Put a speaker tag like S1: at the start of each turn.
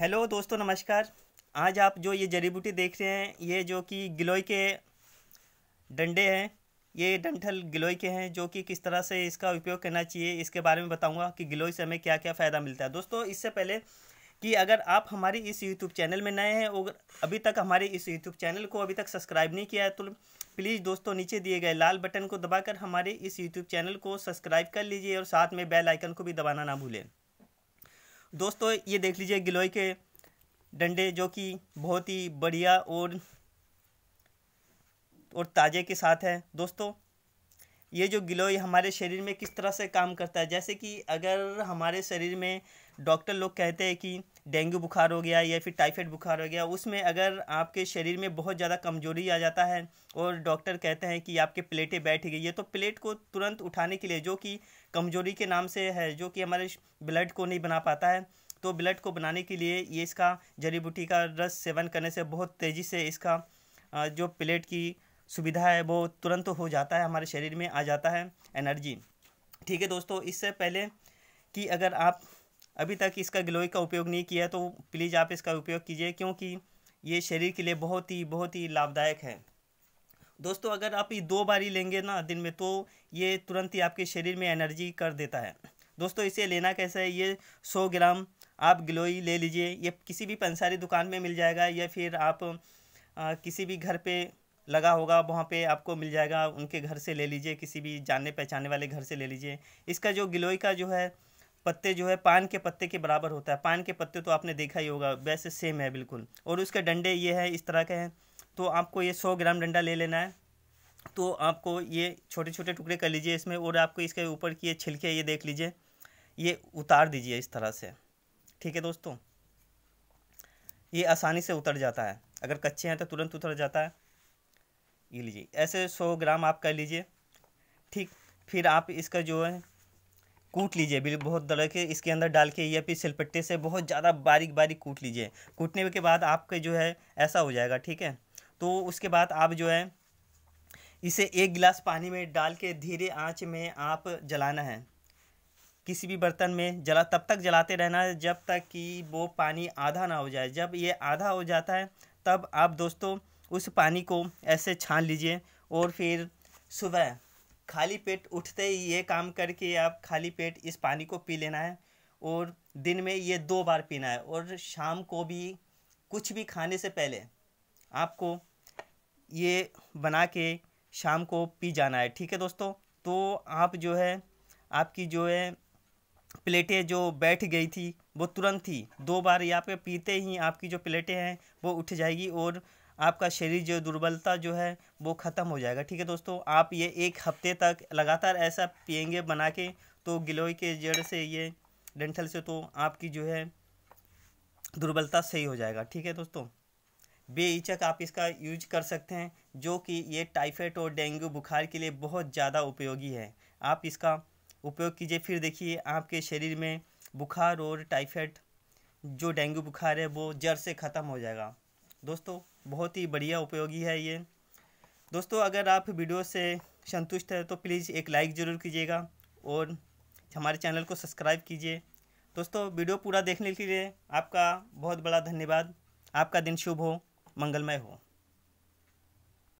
S1: hello दोस्तों नमस्कार आज आप जो ये जड़ी बूटी देख रहे हैं ये जो कि गिलोय के डंडे हैं ये डंठल गिलोय के हैं जो कि किस तरह से इसका उपयोग करना चाहिए इसके बारे में बताऊंगा कि गिलोय से हमें क्या क्या फ़ायदा मिलता है दोस्तों इससे पहले कि अगर आप हमारे इस यूट्यूब चैनल में नए हैं और अभी तक हमारे इस यूट्यूब चैनल को अभी तक सब्सक्राइब नहीं किया है तो प्लीज़ दोस्तों नीचे दिए गए लाल बटन को दबाकर हमारे इस यूट्यूब चैनल को सब्सक्राइब कर लीजिए और साथ में बेल आइकन को भी दबाना ना भूलें दोस्तों ये देख लीजिए गिलोय के डंडे जो कि बहुत ही बढ़िया और और ताजे के साथ है दोस्तों ये जो गिलोय हमारे शरीर में किस तरह से काम करता है जैसे कि अगर हमारे शरीर में डॉक्टर लोग कहते हैं कि डेंगू बुखार हो गया या फिर टाइफाइड बुखार हो गया उसमें अगर आपके शरीर में बहुत ज़्यादा कमजोरी आ जाता है और डॉक्टर कहते हैं कि आपके प्लेटें बैठ गई है तो प्लेट को तुरंत उठाने के लिए जो कि कमजोरी के नाम से है जो कि हमारे ब्लड को नहीं बना पाता है तो ब्लड को बनाने के लिए ये इसका जड़ी बूटी का रस सेवन करने से बहुत तेज़ी से इसका जो प्लेट की सुविधा है वो तुरंत हो जाता है हमारे शरीर में आ जाता है एनर्जी ठीक है दोस्तों इससे पहले कि अगर आप अभी तक इसका गिलोय का उपयोग नहीं किया तो प्लीज़ आप इसका उपयोग कीजिए क्योंकि ये शरीर के लिए बहुत ही बहुत ही लाभदायक है दोस्तों अगर आप ये दो बारी लेंगे ना दिन में तो ये तुरंत ही आपके शरीर में एनर्जी कर देता है दोस्तों इसे लेना कैसे है ये सौ ग्राम आप गिलोई ले लीजिए ये किसी भी पंसारी दुकान में मिल जाएगा या फिर आप आ, किसी भी घर पे लगा होगा वहाँ पे आपको मिल जाएगा उनके घर से ले लीजिए किसी भी जानने पहचानने वाले घर से ले लीजिए इसका जो गिलोई का जो है पत्ते जो है पान के पत्ते के बराबर होता है पान के पत्ते तो आपने देखा ही होगा वैसे सेम है बिल्कुल और उसके डंडे ये है इस तरह के हैं तो आपको ये सौ ग्राम डंडा ले लेना है तो आपको ये छोटे छोटे टुकड़े कर लीजिए इसमें और आपको इसके ऊपर की ये छिलके ये देख लीजिए ये उतार दीजिए इस तरह से ठीक है दोस्तों ये आसानी से उतर जाता है अगर कच्चे हैं तो तुरंत उतर जाता है ये लीजिए ऐसे सौ ग्राम आप कर लीजिए ठीक फिर आप इसका जो है कूट लीजिए बिल्कुल बहुत दर के इसके अंदर डाल के या फिर सिलपट्टे से बहुत ज़्यादा बारीक बारीक कूट लीजिए कूटने के बाद आपके जो है ऐसा हो जाएगा ठीक है तो उसके बाद आप जो है इसे एक गिलास पानी में डाल के धीरे आँच में आप जलाना है किसी भी बर्तन में जला तब तक जलाते रहना है जब तक कि वो पानी आधा ना हो जाए जब ये आधा हो जाता है तब आप दोस्तों उस पानी को ऐसे छान लीजिए और फिर सुबह खाली पेट उठते ही ये काम करके आप खाली पेट इस पानी को पी लेना है और दिन में ये दो बार पीना है और शाम को भी कुछ भी खाने से पहले आपको ये बना के शाम को पी जाना है ठीक है दोस्तों तो आप जो है आपकी जो है प्लेटें जो बैठ गई थी वो तुरंत ही दो बार यहाँ पे पीते ही आपकी जो प्लेटें हैं वो उठ जाएगी और आपका शरीर जो दुर्बलता जो है वो ख़त्म हो जाएगा ठीक है दोस्तों आप ये एक हफ्ते तक लगातार ऐसा पियेंगे बना के तो गिलोय के जड़ से ये डेंटल से तो आपकी जो है दुर्बलता सही हो जाएगा ठीक है दोस्तों बेइचक आप इसका यूज कर सकते हैं जो कि ये टाइफाइड और डेंगू बुखार के लिए बहुत ज़्यादा उपयोगी है आप इसका उपयोग कीजिए फिर देखिए आपके शरीर में बुखार और टाइफाइड जो डेंगू बुखार है वो जड़ से ख़त्म हो जाएगा दोस्तों बहुत ही बढ़िया उपयोगी है ये दोस्तों अगर आप वीडियो से संतुष्ट है तो प्लीज़ एक लाइक ज़रूर कीजिएगा और हमारे चैनल को सब्सक्राइब कीजिए दोस्तों वीडियो पूरा देखने के लिए आपका बहुत बड़ा धन्यवाद आपका दिन शुभ हो मंगलमय हो